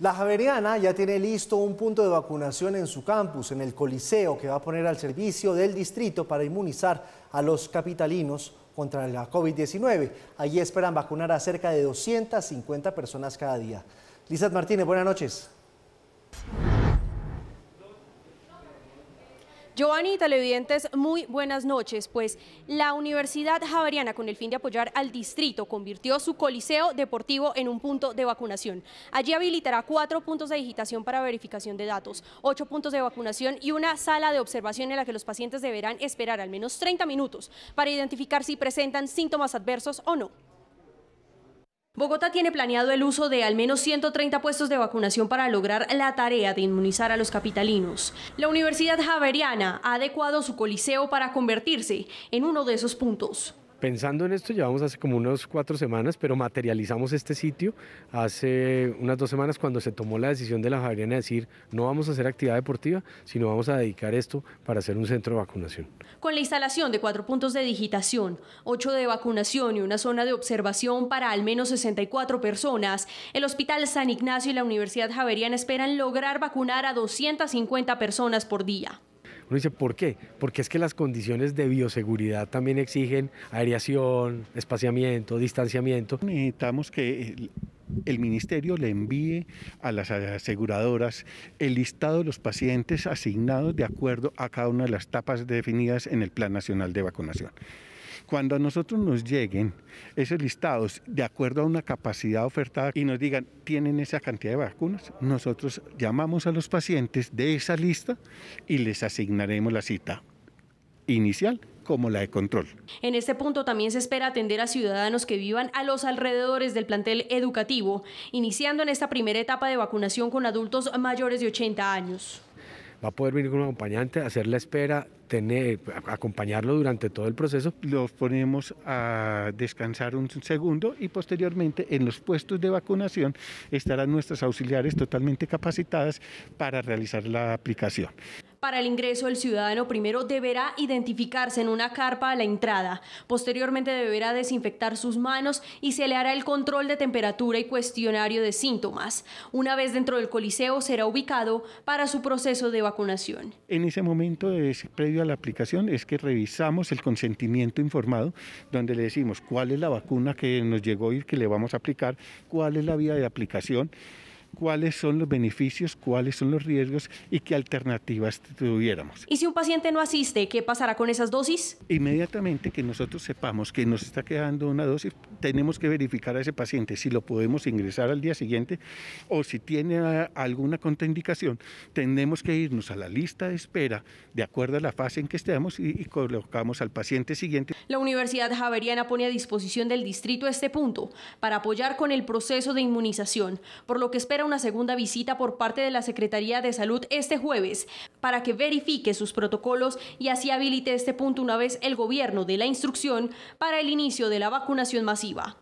La Javeriana ya tiene listo un punto de vacunación en su campus, en el Coliseo, que va a poner al servicio del distrito para inmunizar a los capitalinos contra la COVID-19. Allí esperan vacunar a cerca de 250 personas cada día. Lizeth Martínez, buenas noches. Giovanni, televidentes, muy buenas noches. Pues la Universidad Javeriana, con el fin de apoyar al distrito, convirtió su coliseo deportivo en un punto de vacunación. Allí habilitará cuatro puntos de digitación para verificación de datos, ocho puntos de vacunación y una sala de observación en la que los pacientes deberán esperar al menos 30 minutos para identificar si presentan síntomas adversos o no. Bogotá tiene planeado el uso de al menos 130 puestos de vacunación para lograr la tarea de inmunizar a los capitalinos. La Universidad Javeriana ha adecuado su coliseo para convertirse en uno de esos puntos. Pensando en esto, llevamos hace como unas cuatro semanas, pero materializamos este sitio hace unas dos semanas cuando se tomó la decisión de la Javeriana de decir no vamos a hacer actividad deportiva, sino vamos a dedicar esto para hacer un centro de vacunación. Con la instalación de cuatro puntos de digitación, ocho de vacunación y una zona de observación para al menos 64 personas, el Hospital San Ignacio y la Universidad Javeriana esperan lograr vacunar a 250 personas por día. Uno dice, ¿por qué? Porque es que las condiciones de bioseguridad también exigen aireación, espaciamiento, distanciamiento. Necesitamos que el ministerio le envíe a las aseguradoras el listado de los pacientes asignados de acuerdo a cada una de las etapas definidas en el Plan Nacional de Vacunación. Cuando a nosotros nos lleguen esos listados de acuerdo a una capacidad ofertada y nos digan, tienen esa cantidad de vacunas, nosotros llamamos a los pacientes de esa lista y les asignaremos la cita inicial como la de control. En este punto también se espera atender a ciudadanos que vivan a los alrededores del plantel educativo, iniciando en esta primera etapa de vacunación con adultos mayores de 80 años va a poder venir con un acompañante, hacer la espera, tener, acompañarlo durante todo el proceso. Los ponemos a descansar un segundo y posteriormente en los puestos de vacunación estarán nuestras auxiliares totalmente capacitadas para realizar la aplicación. Para el ingreso, el ciudadano primero deberá identificarse en una carpa a la entrada. Posteriormente deberá desinfectar sus manos y se le hará el control de temperatura y cuestionario de síntomas. Una vez dentro del coliseo será ubicado para su proceso de vacunación. En ese momento, es, previo a la aplicación, es que revisamos el consentimiento informado, donde le decimos cuál es la vacuna que nos llegó y que le vamos a aplicar, cuál es la vía de aplicación cuáles son los beneficios, cuáles son los riesgos y qué alternativas tuviéramos. ¿Y si un paciente no asiste, qué pasará con esas dosis? Inmediatamente que nosotros sepamos que nos está quedando una dosis, tenemos que verificar a ese paciente si lo podemos ingresar al día siguiente o si tiene ah, alguna contraindicación, tenemos que irnos a la lista de espera de acuerdo a la fase en que estemos y, colocamos al paciente siguiente. La Universidad Javeriana pone a disposición del distrito este punto para apoyar con el proceso de inmunización, por lo que espera una segunda visita por parte de la Secretaría de Salud este jueves para que verifique sus protocolos y así habilite este punto una vez el gobierno de la instrucción para el inicio de la vacunación masiva.